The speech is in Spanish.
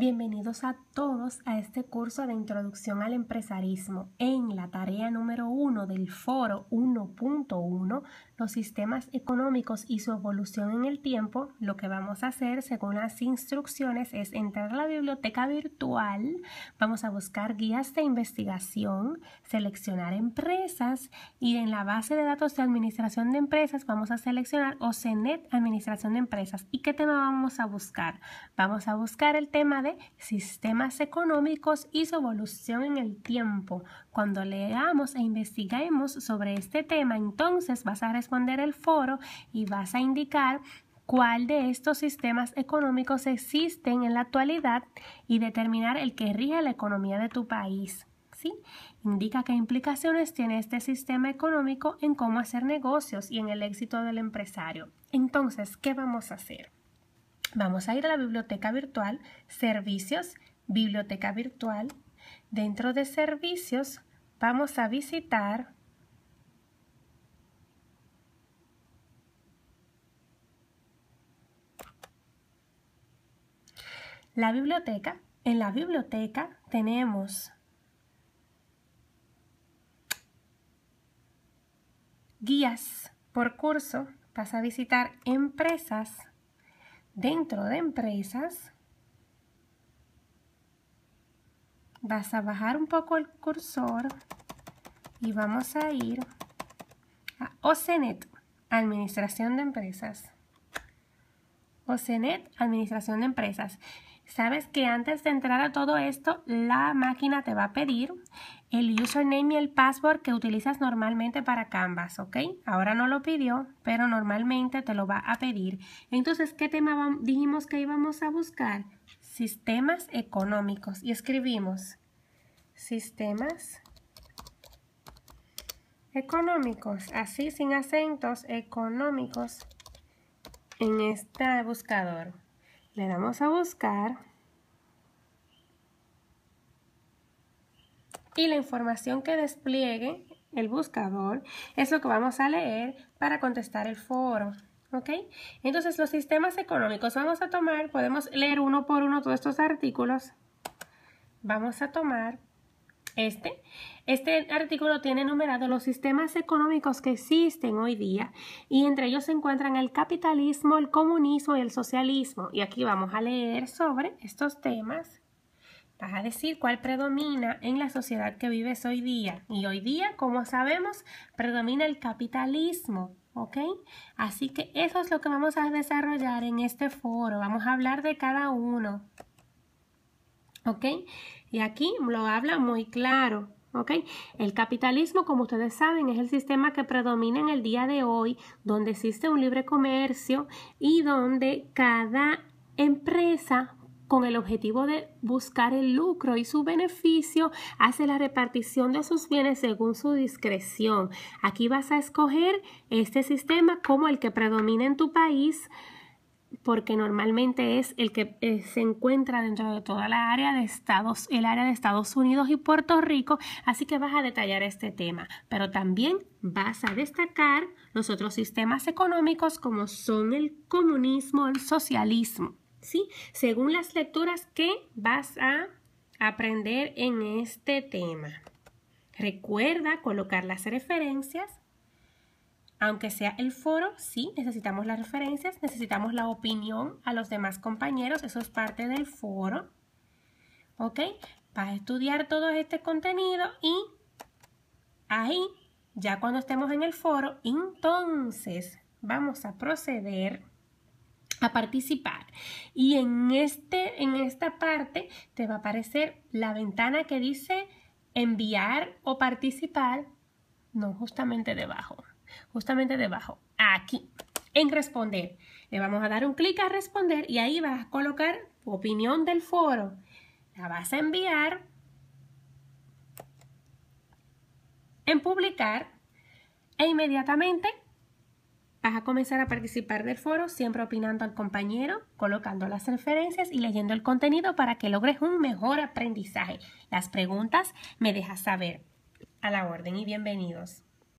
Bienvenidos a todos a este curso de introducción al empresarismo en la tarea número 1 del foro 1.1, los sistemas económicos y su evolución en el tiempo. Lo que vamos a hacer según las instrucciones es entrar a la biblioteca virtual, vamos a buscar guías de investigación, seleccionar empresas y en la base de datos de administración de empresas vamos a seleccionar OCENET Administración de Empresas. ¿Y qué tema vamos a buscar? Vamos a buscar el tema de sistemas económicos y su evolución en el tiempo. Cuando leamos e investiguemos sobre este tema, entonces vas a responder el foro y vas a indicar cuál de estos sistemas económicos existen en la actualidad y determinar el que rige la economía de tu país. ¿sí? Indica qué implicaciones tiene este sistema económico en cómo hacer negocios y en el éxito del empresario. Entonces, ¿qué vamos a hacer? Vamos a ir a la biblioteca virtual, servicios, biblioteca virtual. Dentro de servicios vamos a visitar la biblioteca. En la biblioteca tenemos guías por curso. Vas a visitar empresas dentro de empresas, vas a bajar un poco el cursor y vamos a ir a OCENET, Administración de Empresas. OCENET, Administración de Empresas. Sabes que antes de entrar a todo esto, la máquina te va a pedir el username y el password que utilizas normalmente para Canvas, ¿ok? Ahora no lo pidió, pero normalmente te lo va a pedir. Entonces, ¿qué tema dijimos que íbamos a buscar? Sistemas económicos. Y escribimos sistemas económicos, así sin acentos, económicos en este buscador. Le damos a buscar. Y la información que despliegue el buscador es lo que vamos a leer para contestar el foro. ¿Ok? Entonces los sistemas económicos vamos a tomar, podemos leer uno por uno todos estos artículos. Vamos a tomar este. Este artículo tiene enumerado los sistemas económicos que existen hoy día y entre ellos se encuentran el capitalismo, el comunismo y el socialismo. Y aquí vamos a leer sobre estos temas. Vas a decir cuál predomina en la sociedad que vives hoy día. Y hoy día, como sabemos, predomina el capitalismo. Así que eso es lo que vamos a desarrollar en este foro. Vamos a hablar de cada uno. ¿Ok? Y aquí lo habla muy claro. ¿Ok? El capitalismo, como ustedes saben, es el sistema que predomina en el día de hoy, donde existe un libre comercio y donde cada empresa con el objetivo de buscar el lucro y su beneficio, hace la repartición de sus bienes según su discreción. Aquí vas a escoger este sistema como el que predomina en tu país porque normalmente es el que eh, se encuentra dentro de toda la área de Estados, el área de Estados Unidos y Puerto Rico, así que vas a detallar este tema, pero también vas a destacar los otros sistemas económicos como son el comunismo, el socialismo, ¿sí? Según las lecturas que vas a aprender en este tema. Recuerda colocar las referencias aunque sea el foro, sí, necesitamos las referencias, necesitamos la opinión a los demás compañeros, eso es parte del foro. ¿Ok? Para estudiar todo este contenido y ahí, ya cuando estemos en el foro, entonces vamos a proceder a participar. Y en, este, en esta parte te va a aparecer la ventana que dice enviar o participar, no justamente debajo justamente debajo, aquí, en responder. Le vamos a dar un clic a responder y ahí vas a colocar opinión del foro. La vas a enviar en publicar e inmediatamente vas a comenzar a participar del foro, siempre opinando al compañero, colocando las referencias y leyendo el contenido para que logres un mejor aprendizaje. Las preguntas me dejas saber. A la orden y bienvenidos.